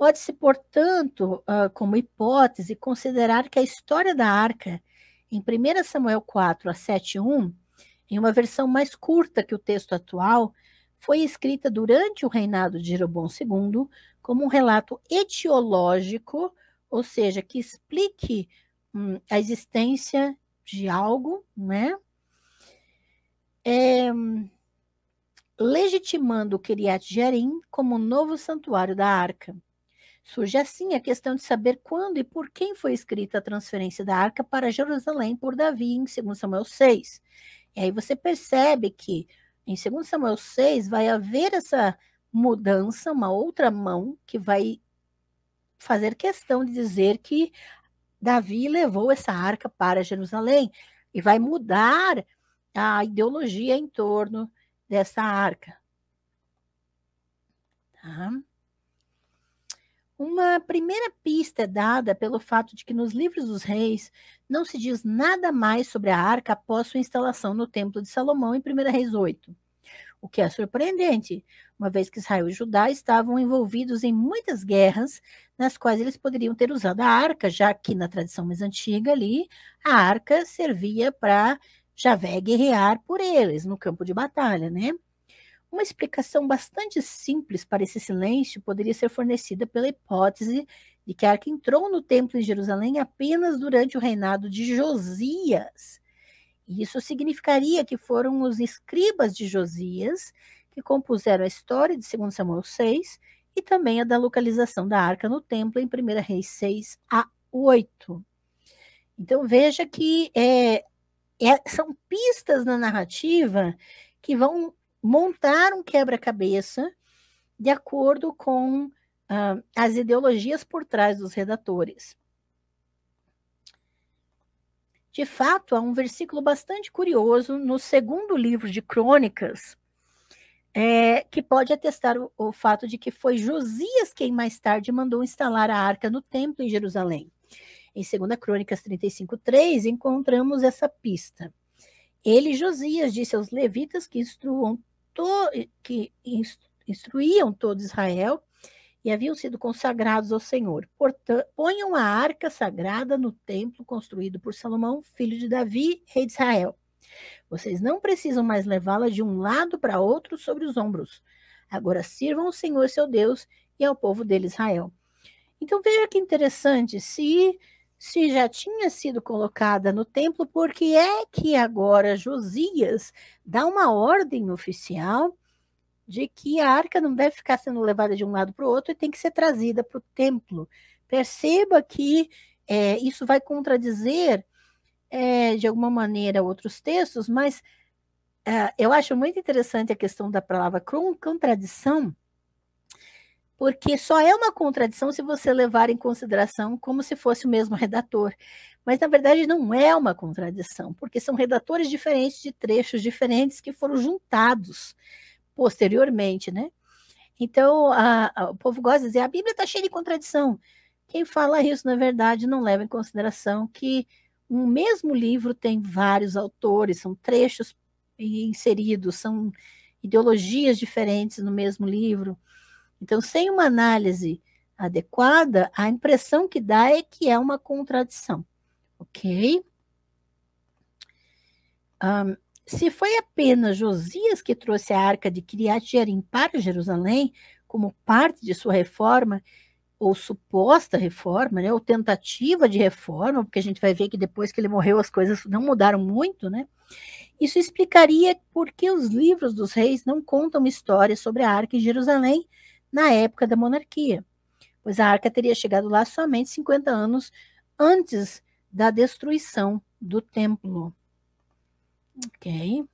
Pode-se, portanto, ah, como hipótese, considerar que a história da arca, em 1 Samuel 4 a 7:1, em uma versão mais curta que o texto atual, foi escrita durante o reinado de Jeroboão II como um relato etiológico, ou seja, que explique hum, a existência de algo, né? É, legitimando o Kiriat Jerim como novo santuário da arca. Surge assim a questão de saber quando e por quem foi escrita a transferência da arca para Jerusalém por Davi, em 2 Samuel 6. E aí você percebe que em 2 Samuel 6 vai haver essa mudança, uma outra mão que vai fazer questão de dizer que Davi levou essa arca para Jerusalém e vai mudar a ideologia em torno dessa arca. Tá? Uma primeira pista é dada pelo fato de que nos livros dos reis não se diz nada mais sobre a arca após sua instalação no Templo de Salomão em 1 Reis 8. O que é surpreendente, uma vez que Israel e Judá estavam envolvidos em muitas guerras nas quais eles poderiam ter usado a arca, já que na tradição mais antiga ali, a arca servia para Javé guerrear por eles no campo de batalha, né? Uma explicação bastante simples para esse silêncio poderia ser fornecida pela hipótese de que a Arca entrou no templo em Jerusalém apenas durante o reinado de Josias. E isso significaria que foram os escribas de Josias que compuseram a história de 2 Samuel 6 e também a da localização da arca no templo em 1 Reis 6 a 8. Então veja que é, é, são pistas na narrativa que vão montar um quebra-cabeça de acordo com uh, as ideologias por trás dos redatores. De fato, há um versículo bastante curioso no segundo livro de Crônicas, é, que pode atestar o, o, fato de que foi Josias quem mais tarde mandou instalar a arca no templo em Jerusalém. Em 2 Crônicas 35:3 encontramos essa pista. Ele, Josias, disse aos levitas que instruam to, que instruíam todo Israel e haviam sido consagrados ao Senhor. Portanto, ponham a arca sagrada no templo construído por Salomão, filho de Davi, rei de Israel. Vocês não precisam mais levá-la de um lado para outro sobre os ombros. Agora sirvam o Senhor seu Deus e ao povo dele Israel. Então veja que interessante, se se já tinha sido colocada no templo, por que é que agora Josias dá uma ordem oficial de que a arca não deve ficar sendo levada de um lado para o outro e tem que ser trazida para o templo? Perceba que é, isso vai contradizer, é, de alguma maneira, outros textos, mas é, eu acho muito interessante a questão da palavra contradição, porque só é uma contradição se você levar em consideração como se fosse o mesmo redator. Mas, na verdade, não é uma contradição, porque são redatores diferentes de trechos diferentes que foram juntados posteriormente, né? Então, a, a, o povo gosta de dizer, a Bíblia está cheia de contradição. Quem fala isso, na verdade, não leva em consideração que um mesmo livro tem vários autores, são trechos inseridos, são ideologias diferentes no mesmo livro. Então, sem uma análise adequada, a impressão que dá é que é uma contradição, ok? Um, se foi apenas Josias que trouxe a arca de Criat Jerim para Jerusalém, como parte de sua reforma, ou suposta reforma, né, ou tentativa de reforma, porque a gente vai ver que depois que ele morreu as coisas não mudaram muito, né? Isso explicaria por que os livros dos reis não contam histórias sobre a arca em Jerusalém, na época da monarquia, pois a arca teria chegado lá somente 50 anos antes da destruição do templo. Ok.